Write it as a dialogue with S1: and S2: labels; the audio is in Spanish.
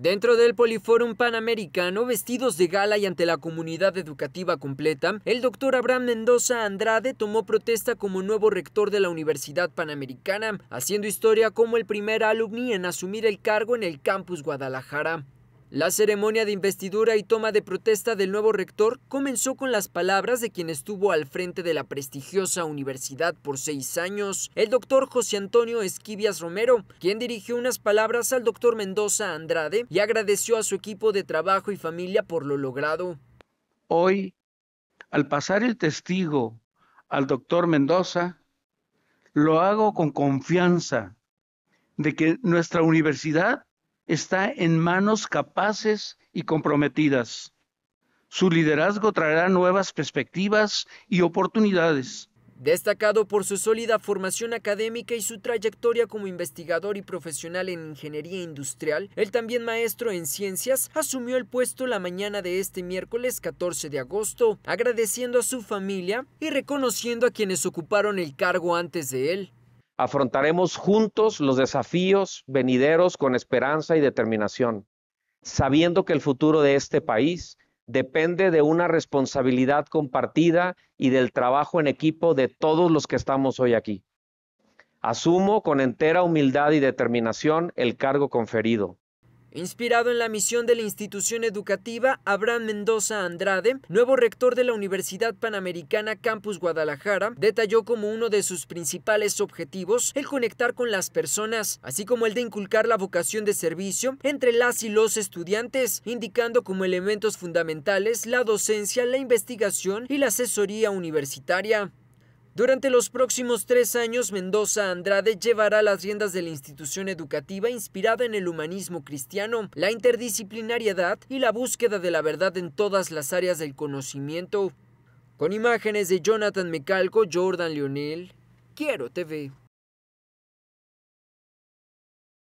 S1: Dentro del Poliforum Panamericano, vestidos de gala y ante la comunidad educativa completa, el doctor Abraham Mendoza Andrade tomó protesta como nuevo rector de la Universidad Panamericana, haciendo historia como el primer alumni en asumir el cargo en el campus Guadalajara. La ceremonia de investidura y toma de protesta del nuevo rector comenzó con las palabras de quien estuvo al frente de la prestigiosa universidad por seis años, el doctor José Antonio Esquivias Romero, quien dirigió unas palabras al doctor Mendoza Andrade y agradeció a su equipo de trabajo y familia por lo logrado.
S2: Hoy, al pasar el testigo al doctor Mendoza, lo hago con confianza de que nuestra universidad está en manos capaces y comprometidas. Su liderazgo traerá nuevas perspectivas y oportunidades.
S1: Destacado por su sólida formación académica y su trayectoria como investigador y profesional en ingeniería industrial, el también maestro en ciencias asumió el puesto la mañana de este miércoles 14 de agosto, agradeciendo a su familia y reconociendo a quienes ocuparon el cargo antes de él.
S3: Afrontaremos juntos los desafíos venideros con esperanza y determinación, sabiendo que el futuro de este país depende de una responsabilidad compartida y del trabajo en equipo de todos los que estamos hoy aquí. Asumo con entera humildad y determinación el cargo conferido.
S1: Inspirado en la misión de la institución educativa Abraham Mendoza Andrade, nuevo rector de la Universidad Panamericana Campus Guadalajara, detalló como uno de sus principales objetivos el conectar con las personas, así como el de inculcar la vocación de servicio entre las y los estudiantes, indicando como elementos fundamentales la docencia, la investigación y la asesoría universitaria. Durante los próximos tres años, Mendoza Andrade llevará las riendas de la institución educativa inspirada en el humanismo cristiano, la interdisciplinariedad y la búsqueda de la verdad en todas las áreas del conocimiento. Con imágenes de Jonathan Mecalco, Jordan Leonel, Quiero TV.